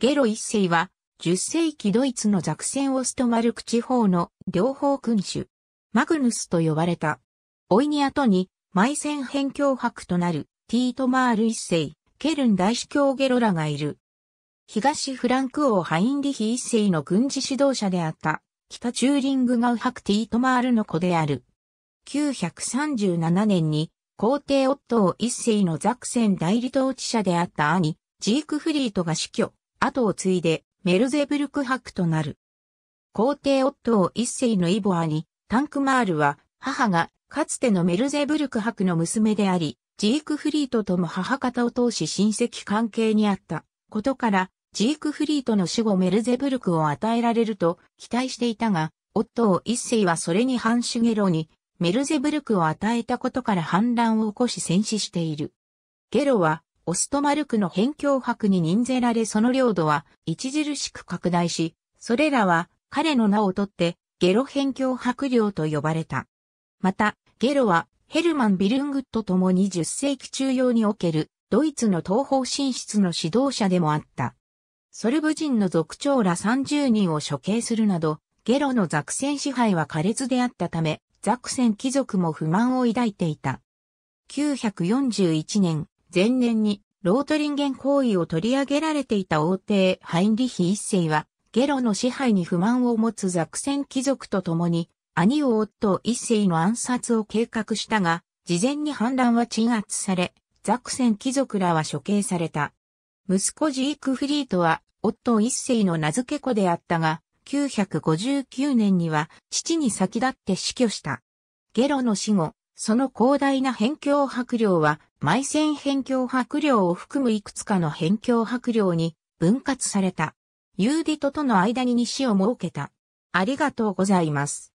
ゲロ一世は、10世紀ドイツのザクセンオストマルク地方の両方君主、マグヌスと呼ばれた。老いに後に、埋戦返境博となる、ティートマール一世、ケルン大司教ゲロラがいる。東フランク王ハインリヒ一世の軍事指導者であった、北チューリングガウハクティートマールの子である。937年に、皇帝オットー一世のザクセン代理統治者であった兄、ジークフリートが死去。後を継いでメルゼブルク伯となる。皇帝夫を一世のイボアに、タンクマールは母がかつてのメルゼブルク伯の娘であり、ジークフリートとも母方を通し親戚関係にあったことから、ジークフリートの死後メルゼブルクを与えられると期待していたが、夫を一世はそれに反シュゲロにメルゼブルクを与えたことから反乱を起こし戦死している。ゲロはオストマルクの辺境伯に任ぜられその領土は著しく拡大し、それらは彼の名をとってゲロ辺境伯領と呼ばれた。また、ゲロはヘルマン・ビルングッと共に10世紀中央におけるドイツの東方進出の指導者でもあった。ソルブ人の族長ら30人を処刑するなど、ゲロのザクセン支配は苛烈であったため、ザクセン貴族も不満を抱いていた。941年、前年にロートリンゲン行為を取り上げられていた王帝ハインリヒ一世は、ゲロの支配に不満を持つザクセン貴族と共に、兄を夫一世の暗殺を計画したが、事前に反乱は鎮圧され、ザクセン貴族らは処刑された。息子ジークフリートは、夫一世の名付け子であったが、959年には父に先立って死去した。ゲロの死後、その広大な辺境伯領は埋線辺境白領を含むいくつかの辺境白領に分割された。ユーディトとの間に西を設けた。ありがとうございます。